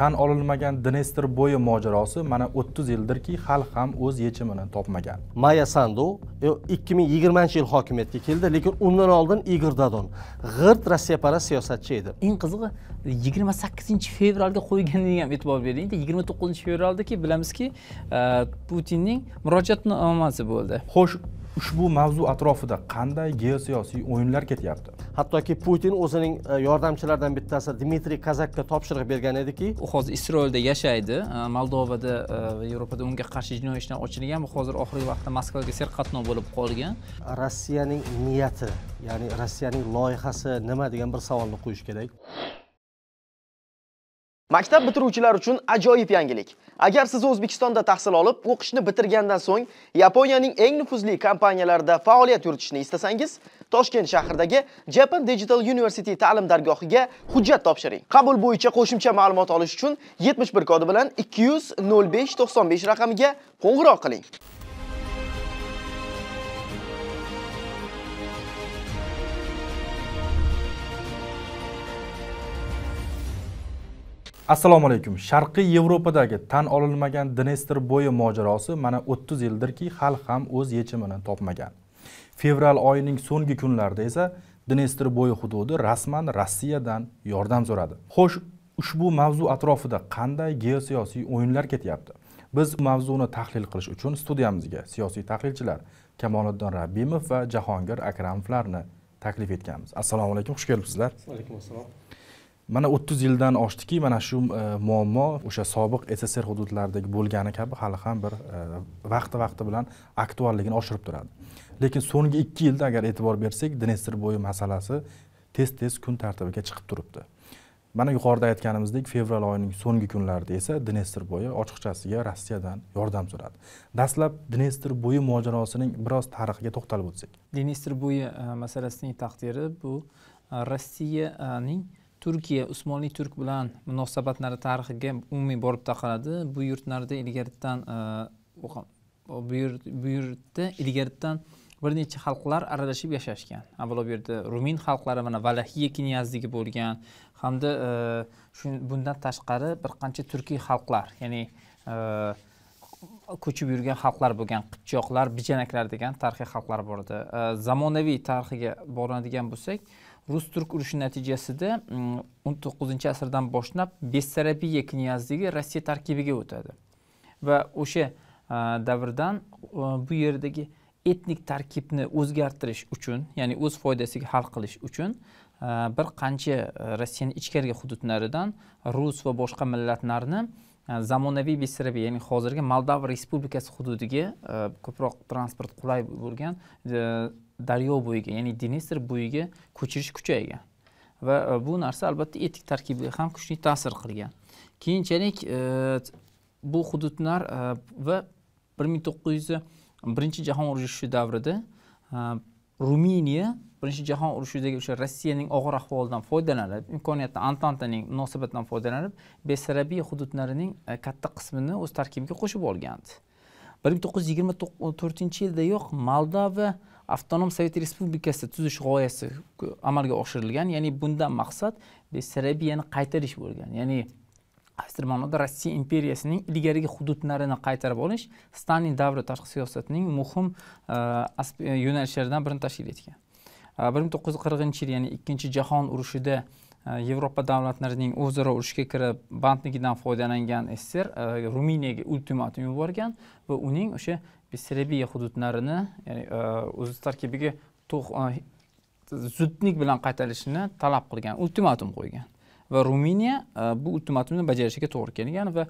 tan olinmagan dnestr bo'yi mojarosi mana 30 yildirki hali ham o'z yechimini topmagan maya sandu 2020 e, yil hokimiyatga keldi lekin undan oldin igor dadon g'irt rossiyaparast siyosatchi edi eng qizig'i 28 fevralga qo'yganiga ham e'tibor bering 29 fevraldaki bilamizki e, putinning murojaatnomasi bo'ldi xo'sh ushbu mavzu atrofida qanday geosiyosiy o'yinlar ketyapti hattoki putin o'zining e, yordamchilaridan bittasi dmitriy kazakka topshiriq bergan ediki u hozir isroilda yashaydi e, moldovada e, va yevropada unga qarshi jinoiy ishlar ochilgan va hozir oxirgi vaqtda moskvaga serqatnov bo'lib qolgan rossiyaning niyati ya'ni rossiyaning loyihasi nima degan bir savolni qo'yish kerak Maktab bitiruvchilar uchun ajoyib yangilik. Agar siz O'zbekistonda tahsil olib, o'qishni bitirgandan so'ng Yaponiyaning eng nufuzli kompaniyalarida faoliyat yuritishni istasangiz, Toshkent shahridagi Japan Digital University ta'lim dargohiga hujjat topshiring. Qabul bo'yicha qo'shimcha ma'lumot olish uchun 71 kodi bilan 200 05 95 raqamiga qo'ng'iroq qiling. assalomu alaykum sharqiy yevropadagi tan olinmagan dnestr bo'yi mojarosi mana 30 yildirki hali ham o'z yechimini topmagan fevral oyining so'nggi kunlarida esa dnestr bo'yi hududi rasman rossiyadan yordam so'radi xo'sh ushbu mavzu atrofida qanday geosiyosiy o'yinlar ketyapti biz mavzuni tahlil qilish uchun studiyamizga siyosiy tahlilchilar kamoliddin rabbimov va jahongir akramovlarni taklif etganmiz assalomu alaykum xush kelibsizlar alaykum assalom mana o'ttiz yildan oshdiki mana shu e, muammo o'sha sobiq sssr hududlaridagi bo'lgani kabi hali ham bir e, vaqti vaqti bilan aktualligini oshirib turadi lekin so'nggi ikki yilda agar e'tibor bersak dnestr bo'yi masalasi tez tez kun tartibiga chiqib turibdi mana yuqorida aytganimizdek fevral oyining so'nggi kunlarida esa dnestr bo'yi ochiqchasiga rossiyadan yordam so'radi dastlab dnestr bo'yi mojarosining biroz tarixiga to'xtalib o'tsak dnestr bo'yi e, masalasining taqdiri bu rossiyaning turkiya usmonli turk bilan munosabatlari tarixiga umumiy borib taqaladi bu yurtlarda ilgaridan e, bu yurtda ilgaridan bir necha xalqlar aralashib yashashgan avvalo bu yerda rumin xalqlari mana valahiya knyazligi bo'lgan hamda e, bundan tashqari bir qancha turkiy xalqlar ya'ni e, ko'chib yurgan xalqlar bo'lgan qipchoqlar bijanaklar degan tarixiy xalqlar bor edi zamonaviy tarixiga boradigan bo'lsak rus turk urushi natijasida 19 mm, asrdan boshlab bessarabiya knyazligi rossiya tarkibiga o'tadi va o'sha davrdan bu yerdagi etnik tarkibni o'zgartirish uchun ya'ni o'z foydasiga hal qilish uchun bir qancha rossiyani ichkarigi hududlaridan rus va boshqa millatlarni zamonaviy Bessarabiya, ya'ni hozirgi Moldova Respublikasi hududiga ko'proq transport qulay bo'lgan daryo bo'yiga ya'ni dnestr bo'yiga ko'chirish kuchaygan va e, bu narsa albatta etik tarkibiga ham kuchli ta'sir qilgan keyinchalik e, bu hududlar e, va bir ming to'qqiz yuz birinchi jahon urushi davrida ruminiya birinchi jahon urushidagi o'sha rossiyaning og'ir ahvolidan foydalanib imkoniyatdan antantaning munosabatidan foydalanib besarabiya hududlarining katta qismini o'z tarkibiga qo'shib olgandi bir ming to'qqiz yuz yigirma to'rtinchi yildayoq moldova avtonom sovet respublikasi tuzish g'oyasi amalga oshirilgan ya'ni bundan maqsad bessarabiyani qaytarish bo'lgan ya'ni qaysidir ma'noda rossiya imperiyasining ilgarigi hududlarini qaytarib olish stalin davri tashqi siyosatining muhim e, e, yo'nalishlaridan birini tashkil etgan e, bir ming to'qqiz yuz qirqinchi yil ya'ni ikkinchi jahon urushida yevropa davlatlarining o'zaro urushga kirib bandligidan foydalangan sssr ruminiyaga ultimatum yuborgan va uning o'sha Serbia hududlarini ya'ni e, o'z tarkibiga e, zudlik bilan qaytarilishini talab qilgan, ultimatum qo'ygan va Ruminiya e, bu ultimatumni bajarishiga to'g'ri kelgan va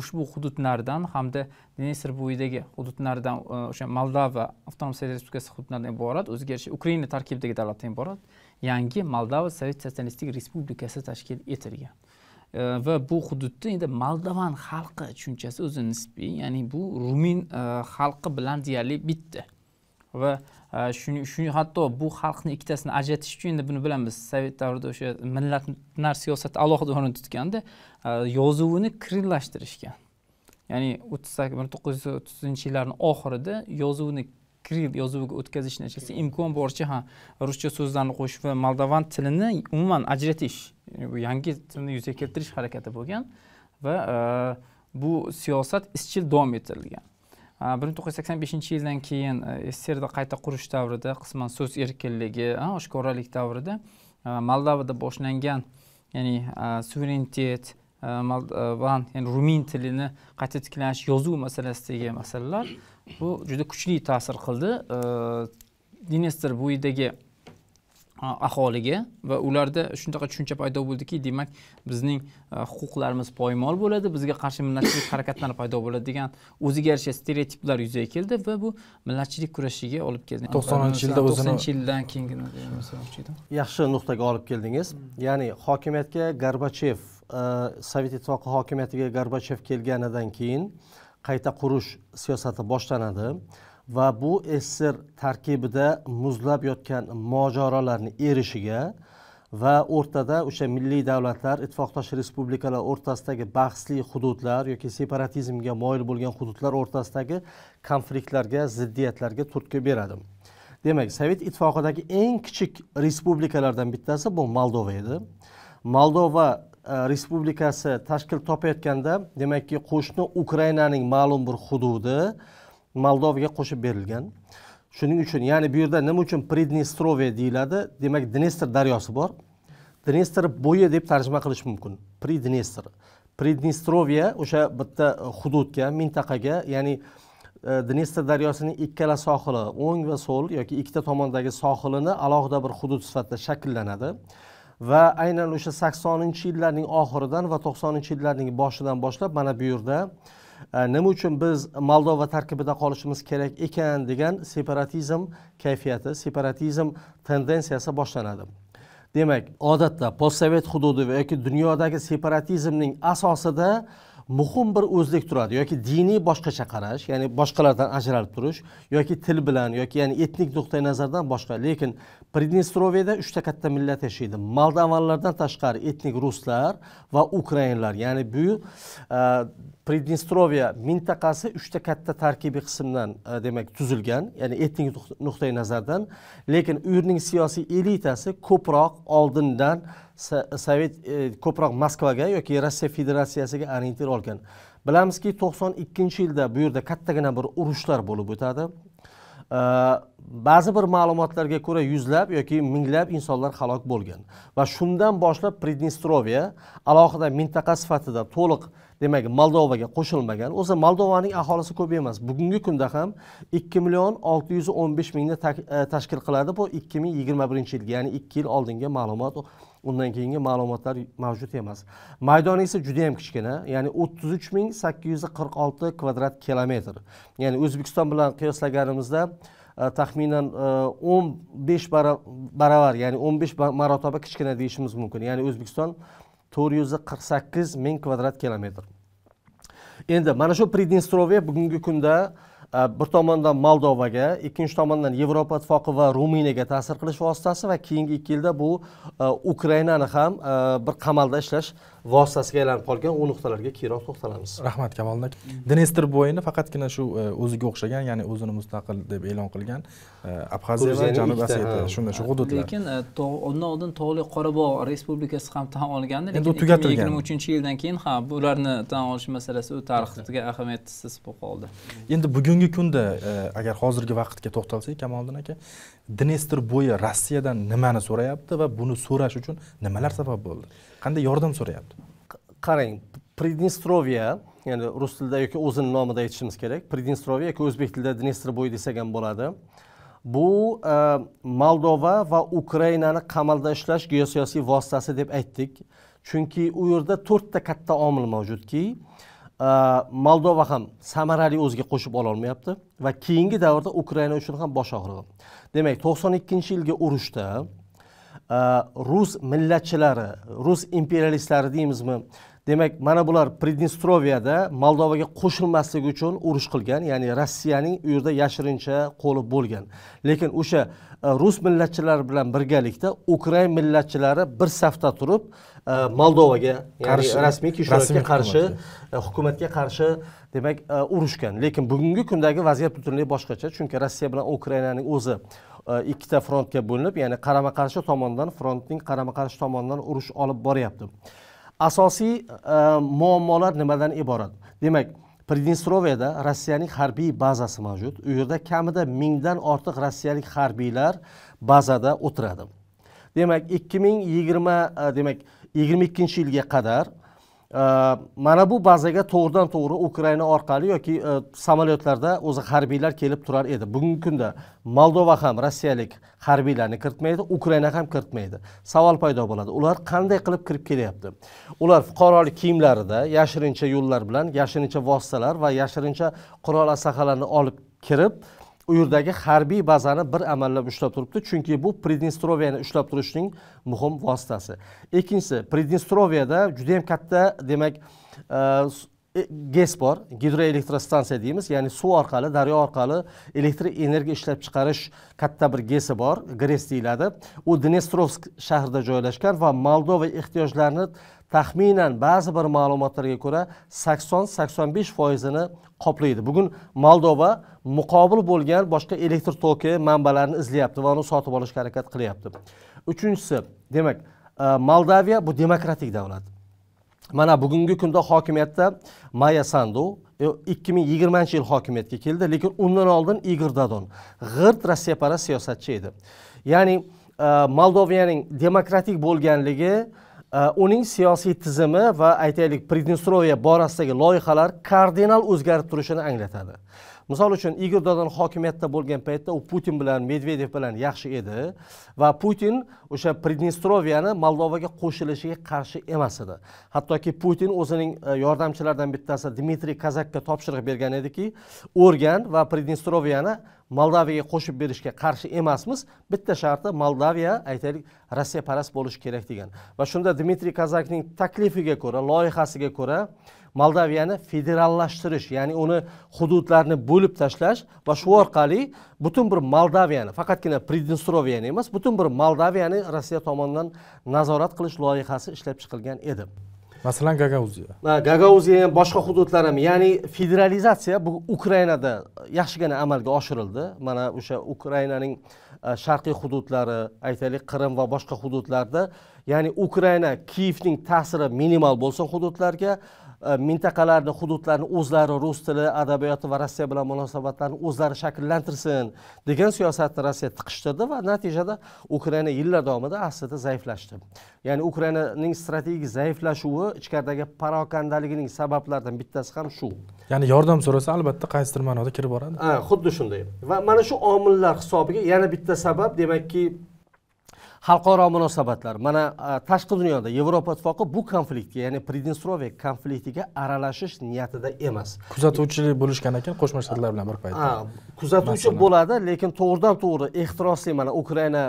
ushbu hududlardan hamda Dnestr bo'yidagi hududlardan o'sha Moldova avtonom respublikasi hududlaridan iborat yarasha Ukraina tarkibidagi davlatdan iborat yangi Moldova Sovet sotsialistik respublikasi tashkil etilgan. va bu hududda endi moldovan xalqi tushunchasi o'zi nisbiy ya'ni bu rumin xalqi bilan deyarli bitta va shuning shuning hatto bu xalqni ikkitasini ajratish uchun endi buni bilamiz sovet davrida o'sha millatlar siyosati alohida o'rin tutganda yozuvini kirillashtirishgan ya'ni o'ttiz sakkiz bir to'qqiz yuz o'ttizinchi yillarni oxirida yozuvni kirib yozuvga o'tkazish natijasida imkon boricha ha ruscha so'zlarni qo'shib va moldovan tilini umuman ajratish yangi tilni yuzaga keltirish harakati bo'lgan va e, bu siyosat izchil davom ettirilgan e, bir ming to'qqiz yuz sakson beshinchi yildan keyin e, sssrni qayta qurish davrida qisman so'z erkinligi oshkoralik davrida moldovada boshlangan ya'ni suverenitet van ya'ni rumin tilini qayta tiklash yozuv masalasidagi masalalar bu juda kuchli ta'sir qildi dinester bo'yidagi aholiga va ularda shunaqa tushuncha paydo bo'ldiki demak bizning huquqlarimiz poymol bo'ladi bizga qarshi millatchilik harakatlari paydo bo'ladi degan o'ziga yarasha stereotiplar yuzaga keldi va bu millatchilik kurashiga olib keldi to'qsoninchi yilda o'zini to'qsoninchi yildan keyingi yaxshi nuqtaga olib keldingiz ya'ni hokimiyatga gorbachev e, sovet ittifoqi hokimiyatiga gorbachev kelganidan keyin uh, qayta qurish siyosati boshlanadi va bu sssr tarkibida muzlab yotgan mojarolarni erishiga va o'rtada o'sha milliy davlatlar ittifoqdosh respublikalar o'rtasidagi bahsli hududlar yoki separatizmga moyil bo'lgan hududlar o'rtasidagi konfliktlarga ziddiyatlarga turtki beradi demak sovet ittifoqidagi eng kichik respublikalardan bittasi bu moldova edi moldova E, respublikasi tashkil topayotganda demakki qo'shni ukrainaning ma'lum bir hududi moldovaga qo'shib berilgan shuning uchun ya'ni bu yerda nima uchun pridnestrovye deyiladi demak dnestr daryosi bor dnestr bo'yi deb tarjima qilish mumkin pridnestr pridnestrovye o'sha bitta hududga mintaqaga ya'ni e, dnestr daryosining ikkala sohili o'ng va so'l yoki ikkita tomondagi sohilini alohida bir hudud sifatida shakllanadi va aynan o'sha saksoninchi yillarning oxiridan va to'qsoninchi yillarning boshidan boshlab mana bu yerda nima uchun biz moldova tarkibida qolishimiz kerak ekan degan separatizm kayfiyati separatizm tendensiyasi boshlanadi demak odatda postsovet hududi yoki dunyodagi separatizmning asosida muhim bir o'zlik turadi yoki diniy boshqacha qarash ya'ni boshqalardan ajralib turish yoki til bilan yoki ya'ni etnik nuqtai nazardan boshqa lekin pridnestroviyada uchta katta millat yashaydi moldavanlardan tashqari etnik ruslar va ukrainlar ya'ni bu e, mintaqasi uchta katta tarkibiy qismdan e, demak tuzilgan ya'ni etnik nuqtai nazardan lekin u yerning siyosiy elitasi ko'proq oldindan sovet e, ko'proq moskvaga yoki rossiya federatsiyasiga orientir olgan bilamizki to'qson ikkinchi yilda bu yerda kattagina bir urushlar bo'lib o'tadi e, ba'zi bir ma'lumotlarga ko'ra yuzlab yoki minglab insonlar halok bo'lgan va shundan boshlab pridnestrovye alohida mintaqa sifatida to'liq demak moldovaga qo'shilmagan o'zi moldovaning aholisi ko'p emas bugungi kunda ham ikki million olti yuz o'n besh mingni e, tashkil qiladi bu ikki ming yigirma birinchi yilga ya'ni ikki yil oldingi ma'lumot undan keyingi ma'lumotlar mavjud emas maydoni esa juda yam kichkina ya'ni o'ttiz uch ming sakkiz yuz qirq olti kvadrat kilometr ya'ni o'zbekiston bilan qiyoslaganimizda e, taxminan e, o'n besh barobar ya'ni o'n besh marotaba kichkina deyishimiz mumkin ya'ni o'zbekiston to'rt yuz qirq sakkiz ming kvadrat kilometr endi mana shu pridnestrovye bugungi kunda Э, bir tomondan moldovaga ikkinchi tomondan yevropa ittifoqi va ruminiyaga ta'sir qilish vositasi va keyingi ikki yilda bu e, ukrainani ham e, bir qamalda ishlash vositasiga aylanib qolgan u nuqtalarga keyinroq to'xtalamiz rahmat kamol aka dinestr bo'yini faqatgina shu e, o'ziga o'xshagan ya'ni o'zini mustaqil deb e'lon qilgan e, abxaziya va janubiy osetiya shunda shu hududlar lekin e, undan oldin tog'li qorabog' respublikasi ham tan olgandi lekin u tugatilgan yigirma uchinchi yildan keyin ha bularni tan olish masalasi u tarixga ahamiyatsiz bo'lib qoldi endi bugungi kunda agar hozirgi vaqtga to'xtalsak kamoliddin aka dnestr bo'yi rossiyadan nimani so'rayapti va buni so'rash uchun nimalar sabab bo'ldi qanday yordam so'rayapti qarang pridnestrovya ya'ni rus tilida yoki o'zini nomida aytishimiz kerak pridnestrovya yoki o'zbek tilida dnestr bo'yi desak ham bo'ladi bu e, moldova va ukrainani qamalda ushlash geosiyosiy vositasi deb aytdik chunki u yerda to'rtta katta omil mavjudki moldova ham samarali o'ziga qo'shib ololmayapti va keyingi davrda ukraina uchun ham bosh og'rig'i demak to'qson ikkinchi yilgi urushda e, rus millatchilari rus imperialistlari deymizmi demak mana bular pridnestroviyada moldovaga qo'shilmasligi uchun urush qilgan ya'ni rossiyaning u yerda yashirincha qo'li bo'lgan lekin o'sha e, rus millatchilari bilan birgalikda ukrain millatchilari bir safda turib moldovaga ya'ni rasmiy kishiga qarshi hukumatga qarshi demak urushgan lekin bugungi kundagi vaziyat butunlay boshqacha chunki rossiya bilan ukrainaning o'zi э, ikkita frontga bo'linib ya'ni qarama qarshi tomondan frontning qarama qarshi tomonidan urush olib boryapti asosiy э, muammolar nimadan iborat demak pridnestroviyada rossiyaning harbiy bazasi mavjud u yerda kamida mingdan ortiq rossiyalik harbiylar bazada o'tiradi demak ikki ming yigirma demak yigirma ikkinchi yilga qadar e, mana bu bazaga to'g'ridan to'g'ri ukraina orqali yoki e, samolyotlarda o'zi harbiylar kelib turar edi bugungi kunda moldova ham rossiyalik harbiylarni kiritmaydi ukraina ham kiritmaydi savol paydo bo'ladi ular qanday qilib kirib kelyapti ular fuqarolik kiyimlarida yashirincha yo'llar bilan yashirincha vositalar va yashirincha qurol asahalarni olib kirib u yerdagi harbiy bazani bir amallab ushlab turibdi chunki bu pridnestroviyani ushlab turishning muhim vositasi ikkinchisi pridnestroviyada judayam katta demak e, e, ges bor gidroelektrostansiya deymiz ya'ni suv orqali daryo orqali elektr energiya ishlab chiqarish katta bir gesi bor gres deyiladi u dnestrovsk shahrida joylashgan va moldova ehtiyojlarini taxminan ba'zi bir ma'lumotlarga ko'ra sakson sakson besh foizini qoplaydi bugun moldova muqobil bo'lgan boshqa elektr toki manbalarini izlayapti va uni sotib olishga harakat qilyapti uchinchisi demak e, moldaviya bu demokratik davlat mana bugungi kunda hokimiyatda maya sandu e, ikki ming yigirmanchi yil hokimiyatga keldi lekin undan oldin igor dadon g'irt rossiyaparast siyosatchi edi ya'ni e, moldoviyaning demokratik bo'lganligi Э, uning siyosiy tizimi va aytaylik pridnestroye borasidagi loyihalar kardinal o'zgarib turishini anglatadi misol uchun igor dodon hokimiyatda bo'lgan paytda u putin bilan medvedev bilan yaxshi edi va putin o'sha pridnestroviyani moldovaga qo'shilishiga qarshi emas edi hattoki putin o'zining e, yordamchilaridan bittasi dmitriy kazakka topshiriq bergan ediki o'rgan va pridnestroviyani moldovaga qo'shib berishga qarshi emasmiz bitta sharti moldaviya aytaylik rossiyaparast bo'lishi kerak degan va shunda dmitriy kazakning taklifiga ko'ra loyihasiga ko'ra moldaviyani federallashtirish ya'ni uni hududlarni bo'lib tashlash va shu orqali butun bir moldaviyani faqatgina pridnestroviyani emas butun bir moldaviyani rossiya tomonidan nazorat qilish loyihasi ishlab chiqilgan edi masalan gagauziya gagauziya ham boshqa hududlar ham ya'ni federalizatsiya bu ukrainada yaxshigina amalga oshirildi mana o'sha ukrainaning e, sharqiy hududlari aytaylik qrim va boshqa hududlarda ya'ni ukraina kiyevning ta'siri minimal bo'lsin hududlarga mintaqalarni э, hududlarni o'zlari rus tili adabiyoti va rossiya bilan munosabatlarni o'zlari shakllantirsin degan siyosatni rossiya tiqishtirdi va natijada ukraina yillar davomida aslida zaiflashdi ya'ni ukrainaning strategik zaiflashuvi ichkaridagi parokandaligining sabablaridan bittasi ham shu ya'ni yordam so'rasa albatta qaysidir ma'noda kirib boradi ha xuddi shunday va mana shu omillar hisobiga yana bitta sabab demakki xalqaro munosabatlar mana tashqi dunyoda yevropa ittifoqi bu konfliktga ya'ni pridnestrovye konfliktiga aralashish niyatida emas kuzatuvchilik bo'lishgan ekan qo'shma shtatlar bilan bir paytda kuzatuvchi bo'ladi lekin to'g'ridan to'g'ri ehtirosli mana ukraina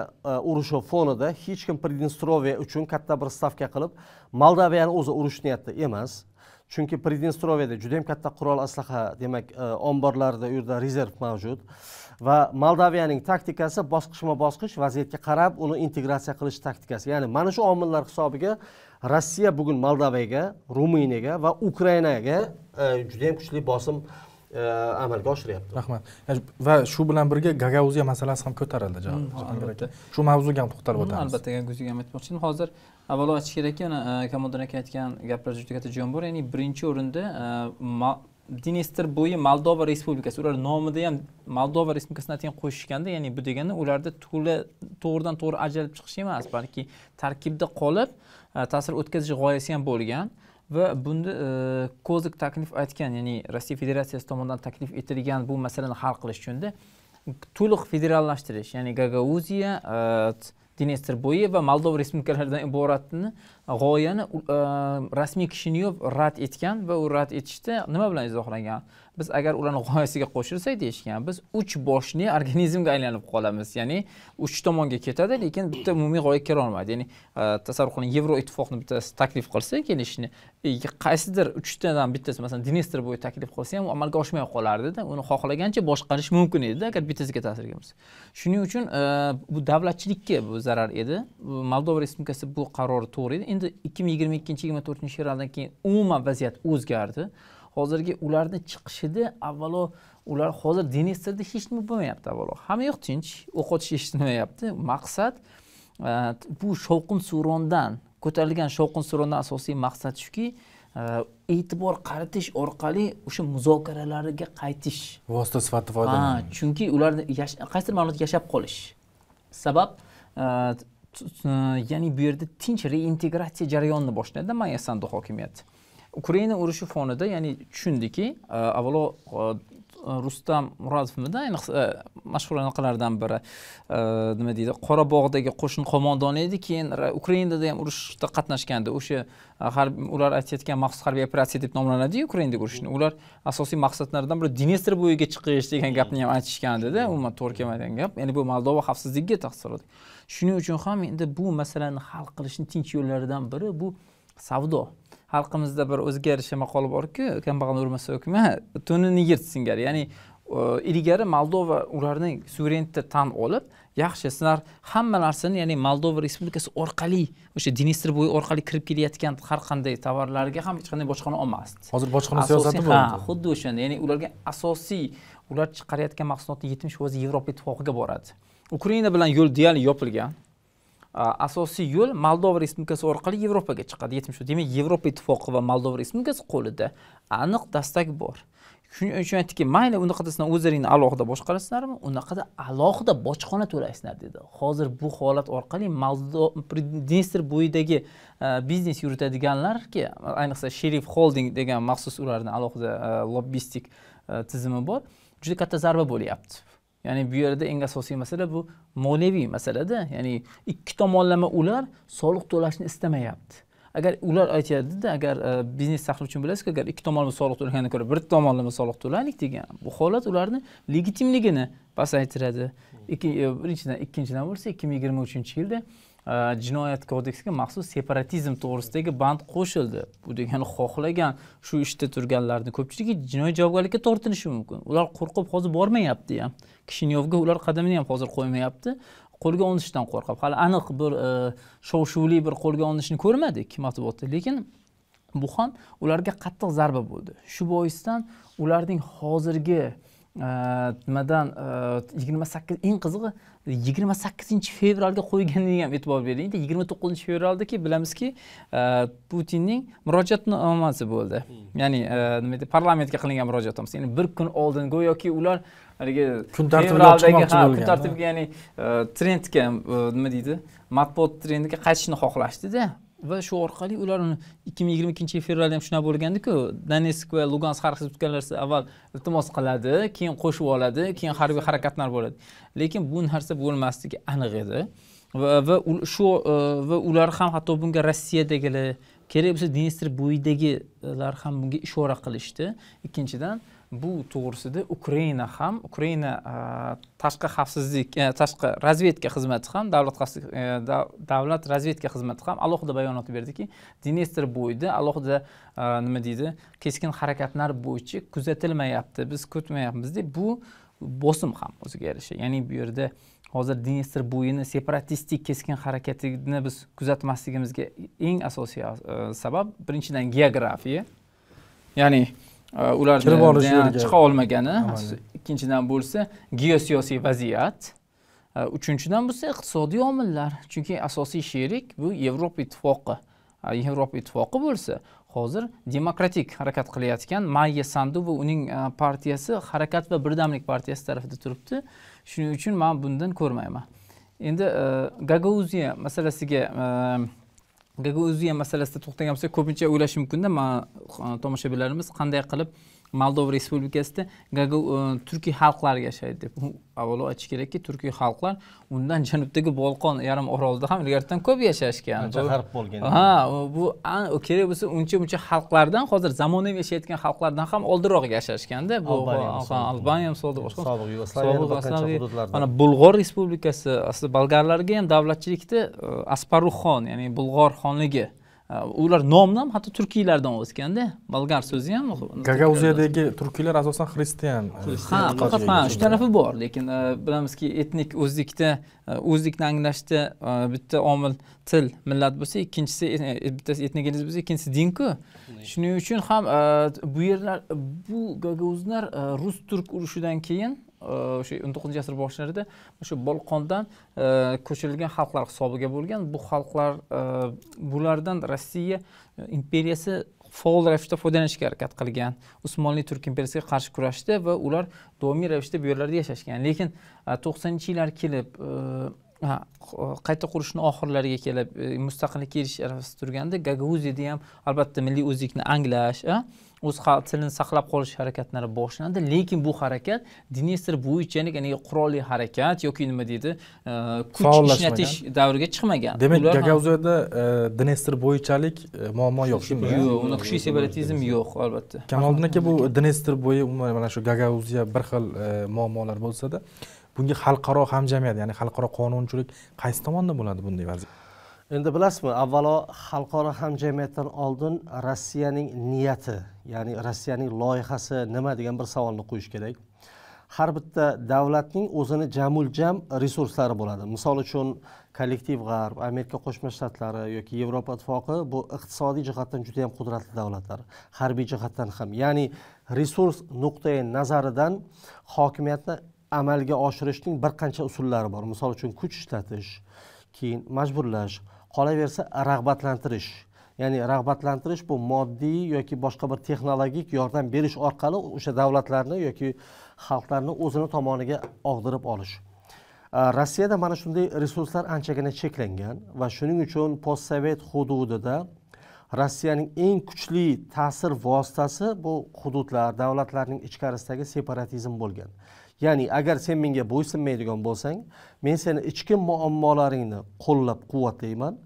urushi fonida hech kim pridnestrovye uchun katta bir stavka qilib moldaviyani o'zi urush niyatida emas chunki pridnestroviyada juda yam katta qurol aslaha demak omborlarida u yerda rezerv mavjud va moldaviyaning taktikasi bosqichma bosqich vaziyatga qarab uni integratsiya qilish taktikasi ya'ni mana shu omillar hisobiga rossiya bugun moldovaga ruminiyaga va ukrainaga e, judayam kuchli bosim e, amalga oshiryapti rahmat va shu bilan birga gagauziya masalasi ham ko'tarildi jahongir hmm, aka shu mavzuga ham to'xtalib hmm, o'tamiz albatta gagauziyaga ham aytmoqchi edim hozir avvalo aytish kerakki mana e, kamoliddin aka aytgan gaplar juda katta jon bor ya'ni birinchi o'rinda dinestr bo'yi moldova respublikasi ular nomida ham moldova respublikasini atayin qo'shishganda ya'ni bu degani ularda to'la to'g'ridan to'g'ri ajralib chiqish emas balki tarkibda qolib e, ta'sir o'tkazish g'oyasi ham bo'lgan va bunda e, kozik taklif aytgan ya'ni rossiya federatsiyasi tomonidan taklif etilgan bu masalani hal qilish uchunda to'liq federallashtirish ya'ni gagauziya e, Dinestr Boyev va Moldova respublikalaridan iboratni g'oyani э, rasmiy Kishinyov rad etgan va u rad etishda nima bilan izohlagan? biz agar ularni g'oyasiga qo'shilsak deyishgan biz uch boshli organizmga aylanib qolamiz ya'ni uch tomonga ketadi lekin bitta umumiy g'oyaga kela olmaydi ya'ni e, tasavvur qiling ittifoqni bittasi taklif qilsa kelishni e, qaysidir uchtadan bittasi masalan dinestr bo'yi taklif qilsa ham u amalga oshmay qolardida uni xohlagancha boshqarish mumkin edida agar bittasiga ta'sir qilmasa shuning uchun e, bu davlatchilikka bu zarar edi moldova respublikasi bu qarori to'g'ri edi endi ikki ming yigirma ikkinchi yigirma to'rtinchi yillardan keyin umuman vaziyat o'zgardi hozirgi ularni chiqishida avvalo ular hozir diniy sirda hech nima bo'lmayapti avvalo hamma yoq tinch o'qotish eshitilmayapti maqsad e, bu shovqin surondan ko'tarilgan shovqin surondan asosiy maqsad shuki e, e'tibor qaratish orqali o'sha muzokaralariga qaytish vosita sifatida foydalanish chunki ularni qaysidir ma'noda yashab qolish sabab e, ya'ni bu yerda tinch reintegratsiya jarayonini boshlaydi mayya hokimiyati ukraina urushi fonida ya'ni tushundiki e, avvalo e, e, rustam murodovmidi ayniqsa mashhur anaqalardan biri nima deydi qorabog'dagi qo'shin qo'mondoni edi keyin ukrainada ham urushda qatnashgandi o'sha ular aytayotgan maxsus harbiy operatsiya deb nomlanadiyu ukrainadagi urushni ular asosiy maqsadlaridan biri dnestr bo'yiga chiqish degan gapni ham aytishgandida umuman to'g'ri kelmaydigan gap ya'ni bu moldova xavfsizligiga ta'sir shuning uchun ham endi bu masalani hal qilishni tinch yo'llaridan biri bu savdo xalqimizda bir o'zgarish maqoli borku kambag'alni urmasa hukmi to'nini yirt singari ya'ni e, ilgari moldova ularni suverenitetni tan olib yaxshi sizlar hamma narsani ya'ni moldova respublikasi orqali o'sha dnestr bo'yi orqali kirib kelayotgan har qanday tovarlarga ham hech qanday bojxona olmasdi hozir bojxona siyosati ha xuddi o'shanday ya'ni ularga asosiy ular chiqarayotgan mahsulotni yetmish foizi yevropa ittifoqiga boradi ukraina bilan yo'l deyarli yopilgan Э, asosiy yo'l moldova respublikasi orqali yevropaga chiqadi yetmish demak yevropa ittifoqi va moldova respublikasi qo'lida aniq dastak bor shuning uchun aytdiki mayli unaqada sizlar o'zlaringni alohida boshqarasizlarmi unaqada alohida bojxona to'laysizlar dedi hozir bu holat orqali dnestr bo'yidagi e, biznes yuritadiganlarga ayniqsa sherif holding degan maxsus ularni alohida e, lobbistik e, tizimi bor juda katta zarba bo'lyapti ya'ni bu yerda eng asosiy masala bu moliyaviy masalada ya'ni ikki tomonlama ular soliq to'lashni istamayapti agar ular aytyaptida agar e, biznes saqlash uchun bilasizku agar ikki tomonlama soliq to'lagandan ko'ra bir tomonlama soliq to'laylik degan bu holat ularni legitimligini pasaytiradi hmm. e, birinchidan ikkinchidan bo'lsa ikki ming yigirma uchinchi yilda Э, jinoyat kodeksiga maxsus separatizm to'g'risidagi band qo'shildi bu degani xohlagan shu ishda turganlarni ko'pchiligi jinoiy javobgarlikka tortilishi mumkin ular qo'rqib hozir bormayapti ham kishinyovga ular qadamini ham hozir qo'ymayapti qo'lga olinishdan qo'rqib hali aniq bir e, shov shuvli bir qo'lga olinishni ko'rmadik matbuotda lekin bu ham ularga qattiq zarba bo'ldi shu boisdan ularning hozirgi Э, nimadan э, yigirma sakkiz eng qizig'i yigirma sakkizinchi fevralga qo'yganiga ham e'tibor beringda yigirma to'qqizinchi fevraldaki bilamizki e, putinning murojaatnomasi bo'ldi hmm. ya'ni e, nima deydi parlamentga qilingan murojaatnomasi ya'ni bir kun oldin go'yoki ular haligi kun tartibiga kun tartibiga ya'ni e, trendga nima deydi matbuot trendiga qaytishni xohlashdida va shu orqali ular uni ikki ming yigirma ikkinchi yil fevralda ham shunaqa bo'lgandiku donetsk va lugansk har xil respublikalarsi avval iltimos qiladi keyin qo'shib oladi keyin harbiy harakatlar bo'ladi lekin bu narsa bo'lmasligi aniq edi va shu e, va ular ham hatto bunga rossiyadagilar kerak bo'lsa dnestr bo'yidagilar ham bunga ishora qilishdi ikkinchidan bu to'g'risida ukraina ham ukraina e, tashqi xavfsizlik e, tashqi razvedka xizmati ham davlat xavfsizlik e, davlat razvedka xizmati ham alohida bayonot berdiki dinestr bo'yida alohida nima deydi keskin harakatlar bo'yicha kuzatilmayapti biz kutmayapmiz deb bu bosim ham o'ziga yarasha ya'ni bu yerda hozir dinestr bo'yini separatistik keskin harakatini biz kuzatmasligimizga eng asosiy sabab birinchidan geografiya ya'ni ularni chiqa olmagani ikkinchidan bo'lsa geosiyosiy vaziyat uchinchidan bo'lsa iqtisodiy omillar chunki asosiy sherik bu yevropa ittifoqi yevropa ittifoqi bo'lsa hozir demokratik harakat qilayotgan mayya sandu va uning e, partiyasi harakat va birdamlik partiyasi tarafida turibdi shuning uchun man bundan ko'rmayman endi e, gagauziya masalasiga e, ham masalasida to'xtagan bo'lsak ko'pincha o'ylashi mumkinda man tomoshabinlarimiz qanday qilib moldova respublikasida gagu e, turkiy xalqlar yashaydi deb avvalo aytish kerakki turkiy xalqlar undan janubdagi bolqon yarim orolida ham ilgaridan ko'p yashashgan g'arb bo'lgan ha bu kerak bo'lsa uncha muncha xalqlardan hozir zamonaviy yashayotgan xalqlardan ham oldinroq yashashganda bu albaniya misolida boshqa sobiq yugoslaviya mana bulg'or respublikasi aslida bolgarlarga ham davlatchilikda e, asparuxon ya'ni bulg'or xonligi Э, ular nomni ham hatto turkiylardan o'tganda bolgar so'zi ham gagauziyadagi turkiylar asosan xristian e, ha faqat ha shu tarafi bor lekin e, bilamizki etnik o'zlikda e, o'zlikni anglashda bitta omil til millat bo'lsa ikkinchisi bittasi etnik bo'lsa ikkinchisi dinku shuning uchun ham bu yerlar bu gagauzlar rus turk urushidan keyin Э, o'sha o'n to'qqizinchi asr boshlarida shu bolqondan э, ko'chirilgan xalqlar hisobiga bo'lgan bu xalqlar э, bulardan rossiya e, imperiyasi faol ravishda foydalanishga harakat qilgan usmonli turk imperiyasiga qarshi kurashdi va ular doimiy ravishda bu yerlarda yashashgan lekin e, to'qsoninchi yillar kelib e, qayta qurishni oxirlariga kelib e, mustaqillikka erishish arafasida turganda gagauziyada ham albatta milliy o'zlikni anglash o'z tilini saqlab qolish harakatlari boshlandi lekin bu harakat dnestr bo'yicha ya'ni qurolli harakat yoki nima deydi e, kuch ishlatish davriga chiqmagan demak gagauziyada e, dnestr bo'yichalik muammo yo'q shunday yo'q uni kuchli separatizm yo'q albatta kamoliddin aka bu dnestr bo'yi umuman mana shu gagauziya bir xil muammolar bo'lsada bunga xalqaro hamjamiyat ya'ni xalqaro qonunchilik qaysi tomonda bo'ladi bunday vaziyat endi bilasizmi avvalo xalqaro hamjamiyatdan oldin rossiyaning niyati ya'ni rossiyaning loyihasi nima degan bir savolni qo'yish kerak har bitta davlatning o'zini jamuljam resurslari bo'ladi misol uchun kollektiv g'arb amerika qo'shma shtatlari yoki yevropa ittifoqi bu iqtisodiy jihatdan juda yam qudratli davlatlar harbiy jihatdan ham ya'ni resurs nuqtai nazaridan hokimiyatni amalga oshirishning bir qancha usullari bor misol uchun kuch ishlatish keyin majburlash qolaversa rag'batlantirish ya'ni rag'batlantirish bu moddiy yoki boshqa bir texnologik yordam berish orqali o'sha davlatlarni yoki xalqlarni o'zini tomoniga og'dirib olish rossiyada mana shunday resurslar anchagina cheklangan va shuning uchun postsovet hududida rossiyaning eng kuchli ta'sir vositasi bu hududlar davlatlarning ichkarisidagi separatizm bo'lgan ya'ni agar sen menga bo'ysunmaydigan bo'lsang men seni ichki muammolaringni qo'llab quvvatlayman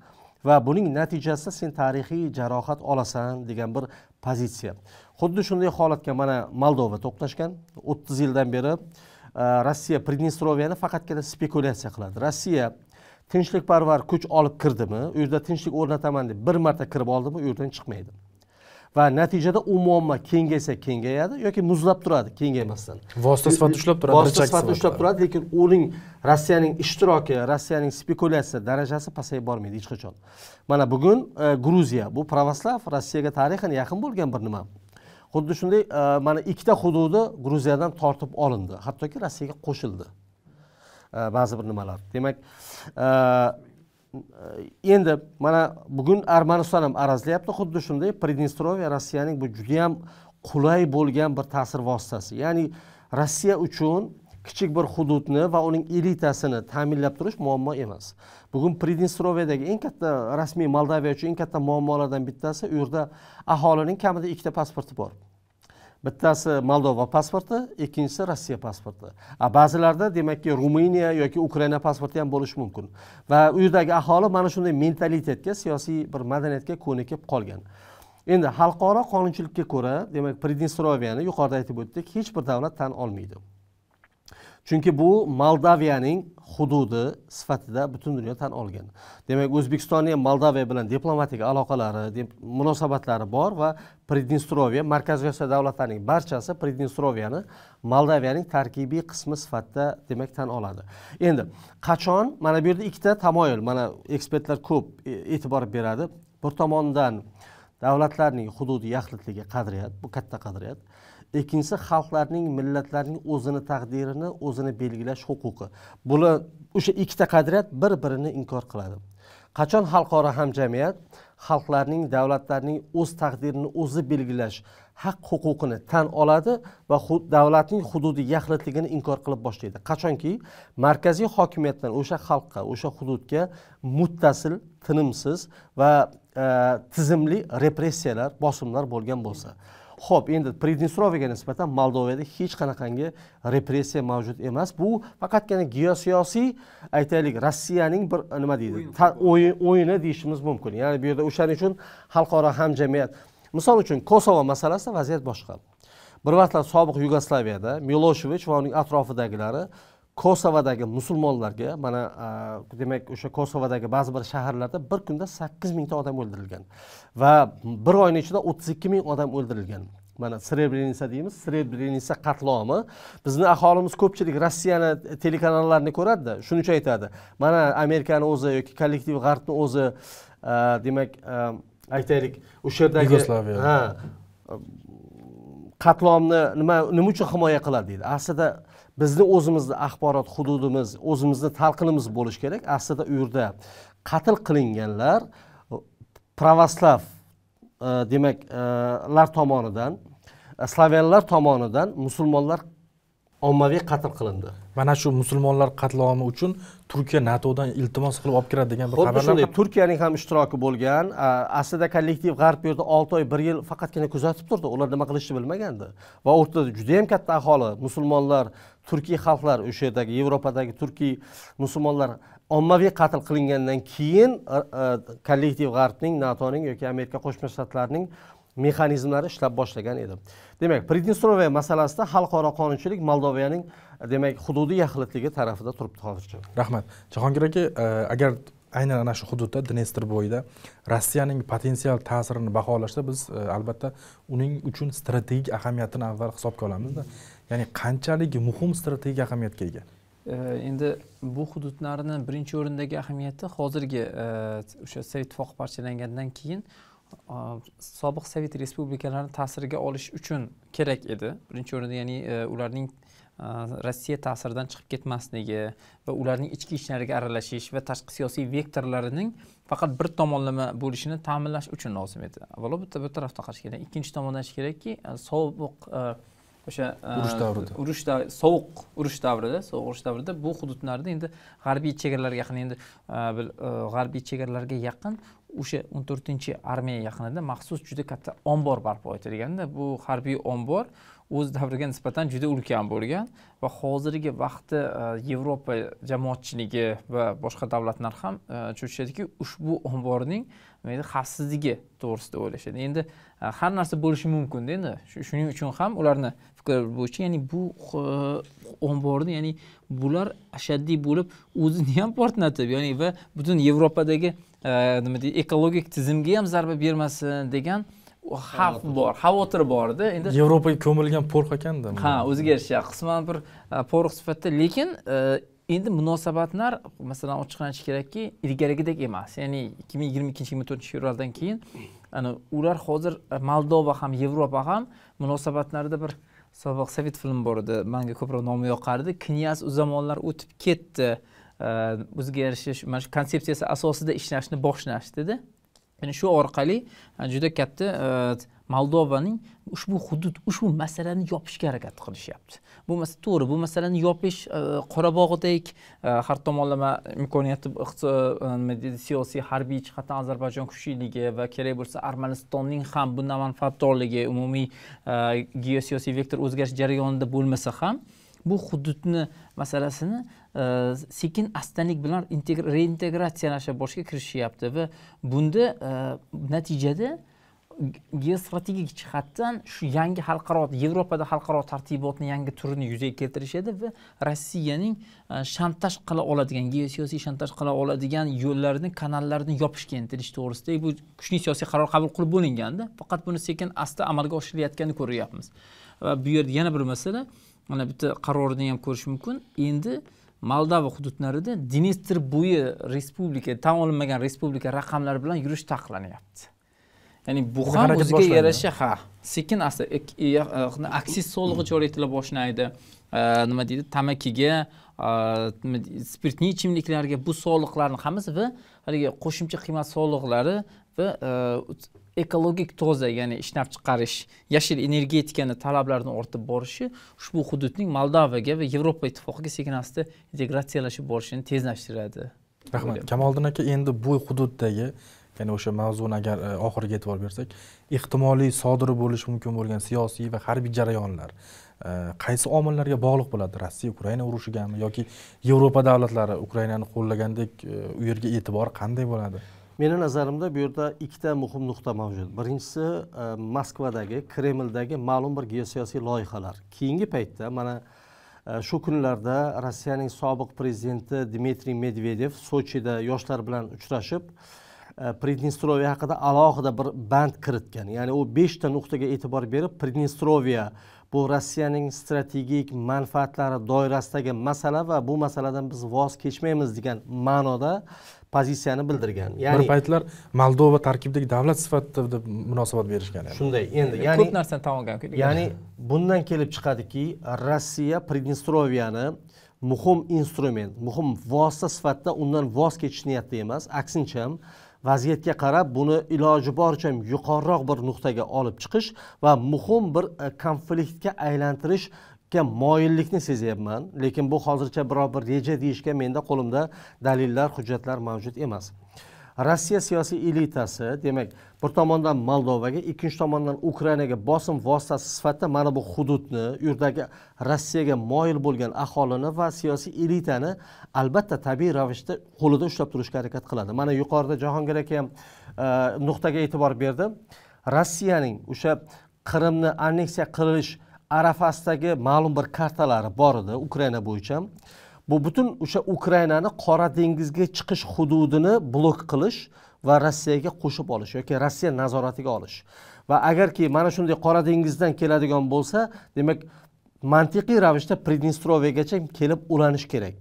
va buning natijasida sen tarixiy jarohat olasan degan bir pozitsiya xuddi shunday holatga mana moldova to'qnashgan o'ttiz yildan beri e, rossiya pridnestroviyani faqatgina spekulyatsiya qiladi rossiya tinchlikparvar kuch olib kirdimi u yerda tinchlik o'rnataman deb bir marta kirib oldimi u yerdan chiqmaydi va natijada u muammo kengaysa kengayadi yoki muzlab turadi kengaymasdan vosita sifatida ushlab turadi vosita sifatida ushlab turadi lekin uning rossiyaning ishtiroki rossiyaning spekulyatsiya darajasi pasayib bormaydi hech qachon mana bugun e, gruziya bu pravoslav rossiyaga tarixan yaqin bo'lgan bir nima xuddi shunday e, mana ikkita hududi gruziyadan tortib olindi hattoki rossiyaga qo'shildi e, ba'zi bir nimalar demak endi mana bugun armaniston ham arazlayapti xuddi shunday pridnestrovye rossiyaning bu judayam qulay bo'lgan bir ta'sir vositasi ya'ni rossiya uchun kichik bir hududni va uning elitasini ta'minlab turish muammo emas bugun pridnestroviyadagi eng katta rasmiy moldaviya uchun eng katta muammolardan bittasi u yerda aholining kamida ikkita pasporti bor bittasi moldova pasporti ikkinchisi rossiya pasporti a ba'zilarda demakki ruminiya yoki ukraina pasporti ham bo'lishi mumkin va u yerdagi aholi mana shunday mentalitetga siyosiy bir madaniyatga ko'nikib qolgan endi xalqaro qonunchilikka ko'ra demak pridnestroviyani yuqorida aytib o'tdik hech bir davlat tan olmaydi chunki bu moldaviyaning hududi sifatida butun dunyo tan olgan demak o'zbekistonni ham moldaviya bilan diplomatik aloqalari munosabatlari bor va pridnestrovye markaziy osiyo davlatlarining barchasi pridnestroviyani moldaviyaning tarkibiy qismi sifatida demak tan oladi endi qachon mana bu yerda ikkita tamoyil mana ekspertlar ko'p e, e'tibor beradi bir tomondan davlatlarning hududiy yaxlitligi qadriyat bu katta qadriyat ikkinchisi xalqlarning millatlarning o'zini taqdirini o'zini belgilash huquqi bular o'sha ikkita qadriyat bir birini inkor qiladi qachon xalqaro hamjamiyat xalqlarning davlatlarning o'z taqdirini o'zi belgilash haq huquqini tan oladi va davlatning hududiy yaxlitligini inkor qilib boshlaydi qachonki markaziy hokimiyatdan o'sha xalqqa o'sha hududga muttasil tinimsiz va e, tizimli repressiyalar bosimlar bo'lgan bo'lsa ho'p endi pridnistroviyaga nisbatan moldovada hech qanaqangi repressiya mavjud emas bu faqatgina geosiyosiy aytaylik rossiyaning bir nima deydi o'yini deyishimiz mumkin ya'ni bu yerda o'shaning uchun xalqaro hamjamiyat misol uchun kosovo masalasida vaziyat boshqa bir vaqtlar sobiq yugoslaviyada milosheviç va uning atrofidagilari kosovadagi musulmonlarga mana demak o'sha kosovadagi ba'zi bir shaharlarda bir kunda sakkiz mingta odam o'ldirilgan va bir oyni ichida o'ttiz ikki ming odam o'ldirilgan mana srebrenitsa deymiz srebrenitsa qatlomi bizni aholimiz ko'pchilik rossiyani telekanallarini ko'radida shuning uchun aytadi mana amerikani o'zi yoki kollektiv g'arbni o'zi demak aytaylik o'sha yerdagi yugoslaviya ha qatlomni nima nima uchun himoya qiladi deydi aslida bizni o'zimizni axborot hududimiz o'zimizni talqinimiz bo'lishi kerak aslida u yerda qatl qilinganlar pravoslav e, demak e, lar tomonidan e, slavyanlar tomonidan musulmonlar ommaviy qatl qilindi mana shu musulmonlar qatlomi uchun turkiya natodan iltimos qilib olib kiradi degan bir xabarlar shunday turkiyaning ham ishtiroki bo'lgan aslida kollektiv g'arb bu yerda olti oy bir yil faqatgina kuzatib turdi ular nima qilishni bilmagandi va o'rtada judayam katta aholi musulmonlar turkiy xalqlar o'sha yerdagi yevropadagi turkiy musulmonlar ommaviy qatl qilingandan keyin kollektiv g'arbning natoning yoki amerika qo'shma shtatlarining mexanizmlari ishlab boshlagan edi demak pridnestrovye masalasida xalqaro qonunchilik moldoviyaning demak hududiy yaxlitligi tarafida turibdi hozircha rahmat jahongir aka e, agar aynan ana shu hududda dnestr bo'yida rossiyaning potensial ta'sirini baholashda biz e, albatta uning uchun strategik ahamiyatini avval hisobga olamizda ya'ni qanchalik muhim strategik ahamiyatga ega e, endi bu hududlarni birinchi o'rindagi ahamiyati hozirgi o'sha sovet ittifoqi parchalangandan keyin sobiq sovet respublikalarini ta'siriga olish uchun kerak edi birinchi o'rinda ya'ni e, ularning e, rossiya ta'siridan chiqib ketmasligi va ularning ichki ishlariga aralashish va tashqi siyosiy vektorlarining faqat bir tomonlama bo'lishini ta'minlash uchun lozim edi avvalo bitta bir tarafdan qarash kerak ikkinchi tomondan aytish kerakki e, sobiq o'sha urush davrida urush sovuq urush davrida sovuq urush davrida bu hududlarni endi g'arbiy chegaralarga yaqin endi g'arbiy chegaralarga yaqin o'sha o'n to'rtinchi armiya yaqinida maxsus juda katta ombor barpo etilganda bu harbiy ombor o'z davriga nisbatan juda ulkan bo'lgan va hozirgi vaqtda e, yevropa jamoatchiligi va boshqa davlatlar ham tushunishadiki e, ushbu omborning xavfsizligi to'g'risida o'ylashadi endi e, har narsa bo'lishi mumkinda endi shuning uchun ham ularni fikri bo'yicha ya'ni bu omborni ya'ni bular ashaddiy bo'lib o'zini ham portlatib ya'ni va butun yevropadagi Э, nima deydi ekologik tizimga ham zarba bermasin degan xavf bor xavotir borda endi yevropaga ko'milgan porx ekanda ha o'ziga yarasha qisman bir e, porx sifatida lekin e, endi munosabatlar masalan ochiqdan aytish kerakki ilgarigidek emas ya'ni ikki ming yigirma ikkinchi yigirma to'rtinchi fevraldan keyin ana ular hozir e, moldova ham yevropa ham munosabatlarida bir sobiq sovet filmi bor edi manga ko'proq nomi yoqardi knyaz u zamonlar o'tib ketdi o'ziga yarasha mana shu konsepsiyasi asosida ishlashni boshlashdida dedi ya'ni shu orqali juda katta e, moldovaning ushbu hudud ushbu masalani yopishga harakat qilishyapti bu to'g'ri bu masalani yopish e, qorabog'dek e, har tomonlama imkoniyati siyosiy harbiy jihatdan ozarbayjon kuchliligi va kerak bo'lsa armanistonning ham bundan manfaatdorligi umumiy geosiyosiy vektor o'zgarish jarayonida bo'lmasa ham bu hududni masalasini Э, sekin astalik bilan reintegratsiyalasha boshga kirishyapti va bunda e, natijada geostrategik jihatdan shu yangi xalqaro yevropada xalqaro tartibotni yangi turini yuzaga keltirishadi va rossiyaning e, shantaj qila oladigan geosiyosiy shantaj qila oladigan yo'llarni kanallarni yopishga intilish to'g'risidagi bu kuchli siyosiy qaror qabul qilib bo'linganda faqat buni sekin asta amalga oshirilayotganini ko'ryapmiz va bu yerda yana bir masala mana bitta qarorni ham ko'rish mumkin endi moldova hududlarida dnestr bo'yi respublika tan olinmagan respublika raqamlari bilan yurish taqiqlanyapti ya'ni bu ham o'ziga yarasha ha sekin asta e, e, aksiz solig'i joriy etila boshlaydi e, nima deydi tamakiga spirtli ichimliklarga bu soliqlarni hammasi va haligi qo'shimcha qiymat soliqlari va e, ekologik toza ya'ni ishlab chiqarish yashil energetikani talablarni ortib borishi ushbu hududning moldovaga va yevropa ittifoqiga sekin asta integratsiyalashib borishini tezlashtiradi rahmat kamoliddin aka endi bu hududdagi ya'ni o'sha mavzuni agar e, oxiriga e'tibor bersak ehtimoliy sodir bo'lishi mumkin bo'lgan siyosiy va harbiy jarayonlar e, qaysi omillarga bog'liq bo'ladi rossiya ukraina urushigami yoki yevropa davlatlari ukrainani qo'llagandek u yerga e'tibor qanday bo'ladi meni nazarimda bu yerda ikkita muhim nuqta mavjud birinchisi e, moskvadagi kremldagi ma'lum bir geosiyosiy loyihalar keyingi paytda mana e, shu kunlarda rossiyaning sobiq prezidenti dmitriy medvedev sochida yoshlar bilan uchrashib e, haqida alohida bir band kiritgan ya'ni u beshta nuqtaga e'tibor berib pridnistroviya bu rossiyaning strategik manfaatlari doirasidagi masala va bu masaladan biz voz kechmaymiz degan ma'noda pozitsiyani bildirgan ya'ni bir paytlar moldova tarkibidagi davlat sifatida deb munosabat berishgan shunday endi ya'ni ko'p narsani tomonga ya'ni bundan kelib chiqadiki rossiya pridnestroviyani muhim instrument muhim vosita sifatida undan voz kechish niyatida emas aksincha vaziyatga qarab buni iloji boricha yuqoriroq bir nuqtaga olib chiqish va muhim bir e, konfliktga aylantirish moyillikni sezyapman lekin bu hozircha biror bir reja deyishga menda qo'limda dalillar hujjatlar mavjud emas rossiya siyosiy elitasi demak bir tomondan moldovaga ikkinchi tomondan ukrainaga bosim vositasi sifatida mana bu hududni u yerdagi rossiyaga moyil bo'lgan aholini va siyosiy elitani albatta tabiiy ravishda qo'lida ushlab turishga harakat qiladi mana yuqorida jahongir aka ham e, nuqtaga e'tibor berdi rossiyaning o'sha qrimni anneksiya qilish arafasidagi ma'lum bir kartalari bor edi ukraina bo'yicha bu butun o'sha ukrainani qora dengizga chiqish hududini blok qilish va rossiyaga qo'shib olish yoki rossiya nazoratiga olish va agarki mana shunday qora dengizdan keladigan bo'lsa demak mantiqiy ravishda pridnestroviyagacha kelib ulanish kerak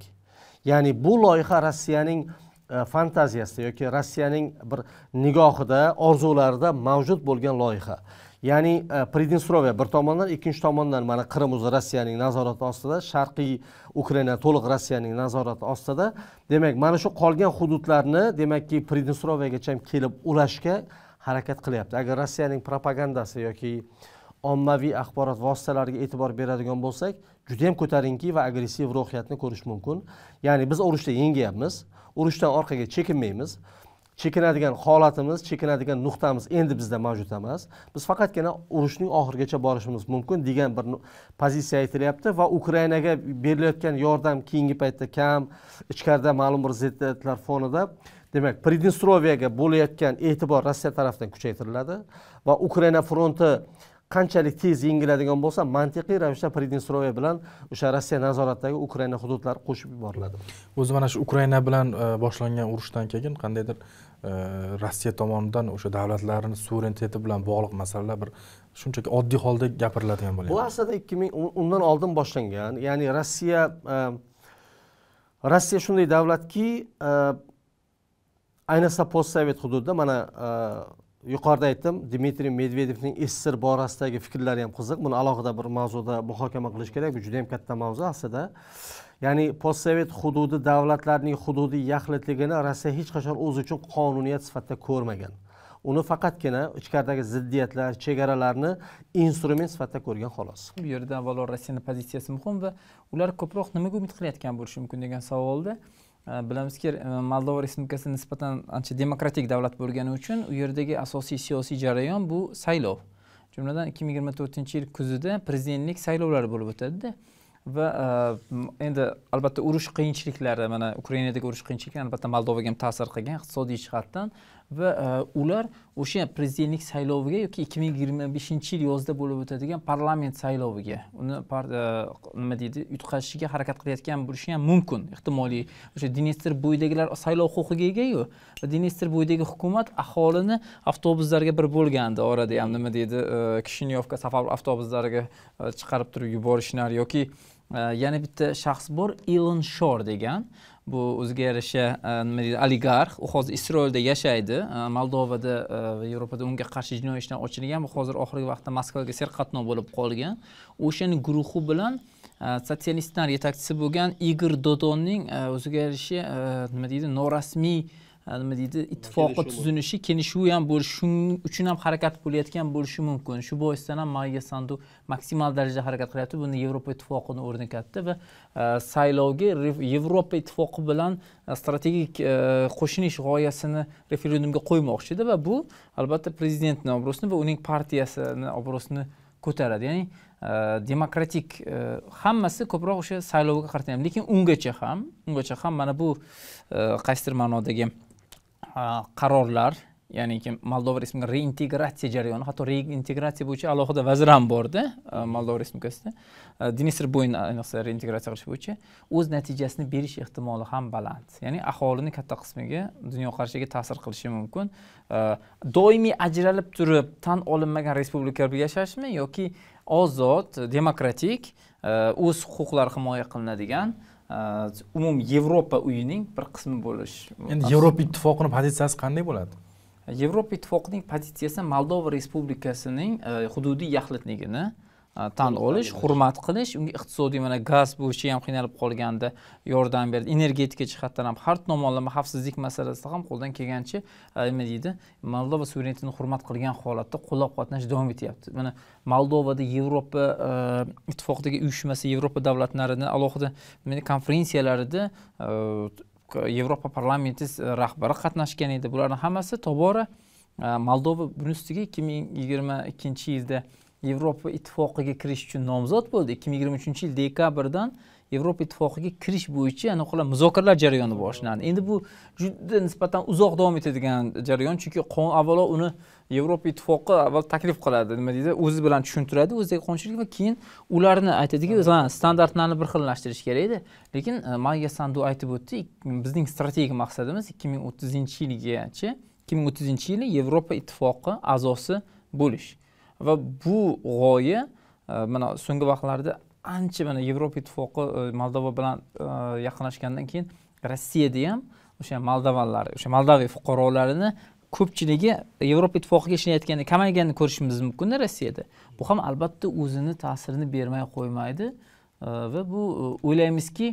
ya'ni bu loyiha rossiyaning e, fantaziyasida yoki rossiyaning bir nigohida orzularida mavjud bo'lgan loyiha ya'ni e, pridinstrovya bir tomondan ikkinchi tomondan mana qrim o'zi rossiyaning nazorati ostida sharqiy ukraina to'liq rossiyaning nazorati ostida demak mana shu qolgan hududlarni demakki pridinstroviyagacha ham kelib ulashga harakat qilyapti agar rossiyaning propagandasi yoki ommaviy axborot vositalariga e'tibor beradigan bo'lsak juda yam ko'tarinki va agressiv ruhiyatni ko'rish mumkin ya'ni biz urushda yengyapmiz urushdan orqaga chekinmaymiz chekinadigan holatimiz chekinadigan nuqtamiz endi bizda mavjud emas biz faqatgina urushning oxirigacha borishimiz mumkin degan bir pozitsiya aytilyapti va ukrainaga berilayotgan yordam keyingi paytda kam ichkarida ma'lum bir ziddiyatlar fonida demak pridnestrovyaga bo'layotgan e'tibor rossiya tarafidan kuchaytiriladi va ukraina fronti qanchalik tez yengiladigan bo'lsa mantiqiy ravishda pridnistroye bilan o'sha rossiya nazoratidagi ukraina hududlari qo'shib yuboriladi o'zi mana shu ukraina bilan e, boshlangan urushdan keyin qandaydir e, rossiya tomonidan o'sha davlatlarni suvereniteti bilan bog'liq masalalar bir shunchaki oddiy holda gapiriladigan bo'lgan bu aslida ikki ming undan oldin boshlangan ya'ni rossiya e, rossiya shunday davlatki ayniqsa postsovet hududida mana yuqorida aytdim dmitriy medvedevning sssr borasidagi fikrlari ham qiziq buni alohida bir mavzuda muhokama qilish kerak bu juda yam katta mavzu aslida ya'ni postsovet hududi davlatlarining hududiy yaxlitligini rossiya hech qachon o'zi uchun qonuniyat sifatida ko'rmagan uni faqatgina ichkaridagi ziddiyatlar chegaralarni instrument sifatida ko'rgan xolos bu yerda avvalo rossiyani pozitsiyasi muhim va ular ko'proq nimaga umid qilayotgan bo'lishi mumkin degan savolda Э, bilamizki э, moldova respublikasi nisbatan ancha demokratik davlat bo'lgani uchun u yerdagi asosiy siyosiy jarayon bu saylov jumladan ikki ming yigirma to'rtinchi yil kuzida prezidentlik saylovlari bo'lib o'tadida va e, endi albatta urush qiyinchiliklari mana ukrainadagi urush qiyinchiliklari albatta moldovaga ham ta'sir qilgan iqtisodiy jihatdan va e, ular o'sha prezidentlik sayloviga yoki ikki ming yigirma beshinchi yil yozda bo'lib o'tadigan parlament sayloviga uni e, nima deydi yutqazishga harakat qilayotgan bo'lishi ham mumkin ehtimoliy o'sha dinestr bo'yidagilar saylov huquqiga egayu va dinestr bo'yidagi hukumat aholini avtobuslarga bir bo'lgandi orada ham nima deydi e, kishinyovka safar avtobuslariga chiqarib turib yuborishlar yoki yana bitta shaxs bor ilon shor degan bu o'ziga yarasha e, nima deydi oligarx u hozir isroilda yashaydi e, moldovada e, va yevropada unga qarshi jinoiy ishlar ochilgan bu hozir oxirgi vaqtda moskvaga serqatnov bo'lib qolgan o'shani guruhi bilan sotsialistlar yetakchisi bo'lgan igor dodonning o'ziga yarasha nima deydi norasmiy nima deydi ittifoqi tuzunishi keyin ham bo'lishi shuning uchun ham harakat bo'layotgan bo'lishi mumkin shu boisdan ham maiya sandu maksimal darajada harakat qilyapti buni yevropa ittifoqini katta va e, saylovga yevropa ittifoqi bilan e, strategik e, qo'shilish g'oyasini referendumga qo'ymoqchi edi va bu albatta prezidentni obro'sini va uning partiyasini obro'sini ko'taradi ya'ni demokratik hammasi ko'proq o'sha saylovga qaratayapti lekin ungacha ham ungacha ham mana bu qaysidir ma'nodagi qarorlar ya'niki moldova respublikasi reintegratsiya jarayoni hatto reintegratsiya bo'yicha alohida vazir ham borda e, moldova respublikasida e, denis bo'yin ayniqsa reintegratsiya qilish bo'yicha o'z natijasini berish ehtimoli ham baland ya'ni aholini katta qismiga dunyoqarashiga ta'sir qilishi mumkin e, doimiy ajralib turib tan olinmagan respublikada yashashmi yoki ozod demokratik o'z huquqlari himoya qilinadigan umum yevropa uyining bir qismi bo'lish endi yevropa ittifoqini pozitsiyasi qanday bo'ladi yevropa ittifoqining pozitsiyasi moldova respublikasining hududiy yaxlitligini Э, tan olish hurmat qilish unga iqtisodiy mana gaz bo'yicha ham qiynalib qolganda yordam berdi energetika jihatdan ham har tomonlama xavfsizlik masalasida ham qo'ldan kelgancha e, nima deydi moldova suverenitetini hurmat qilgan holatda qo'llab quvvatlash davom etyapti mana moldovada yevropa e, ittifoqidagi uyushmasi yevropa davlatlarini alohida konferensiyalarida e, yevropa parlamenti rahbari qatnashgan edi bularni hammasi tobora moldova buni ustiga ikki ming yigirma ikkinchi yilda yevropa ittifoqiga kirish uchun nomzod bo'ldi ikki ming yigirma uchinchi yil dekabrdan yevropa ittifoqiga kirish bo'yicha anaqa muzokaralar jarayoni boshlandi endi bu juda nisbatan uzoq davom etadigan jarayon chunki qonun avvalo uni yevropa ittifoqi avval taklif qiladi nima deydi o'zi bilan tushuntiradi o'zidagi qonunchilik va keyin ularni aytadiki standartlarni bir xillashtirish kerak edi lekin e, maya sandu aytib o'tdi bizning strategik maqsadimiz ikki ming o'ttizinchi yilgacha ikki ming o'ttizinchi yili yevropa ittifoqi a'zosi bo'lish va bu g'oya e, mana so'nggi vaqtlarda ancha mana yevropa ittifoqi e, moldova bilan e, yaqinlashgandan keyin rossiyada ham o'sha moldovanlar o'sha moldoviya fuqarolarini ko'pchiligi yevropa ittifoqiga ishlayotgani kamayganini ko'rishimiz mumkinda rossiyada bu ham albatta o'zini ta'sirini bermay qo'ymaydi va bu o'ylaymizki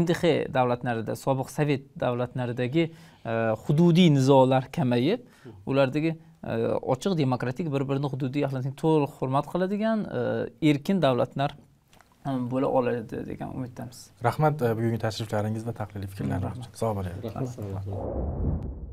mdh davlatlarida sobiq sovet davlatlaridagi hududiy nizolar kamayib ulardagi ochiq demokratik bir birini hududiy axlatini to'liq hurmat qiladigan e, erkin davlatlar e, bo'la oladi degan umiddamiz rahmat e, bugungi tashriflaringiz va tahliliy fikrlaringiz uchun sog' bo'ling rahmat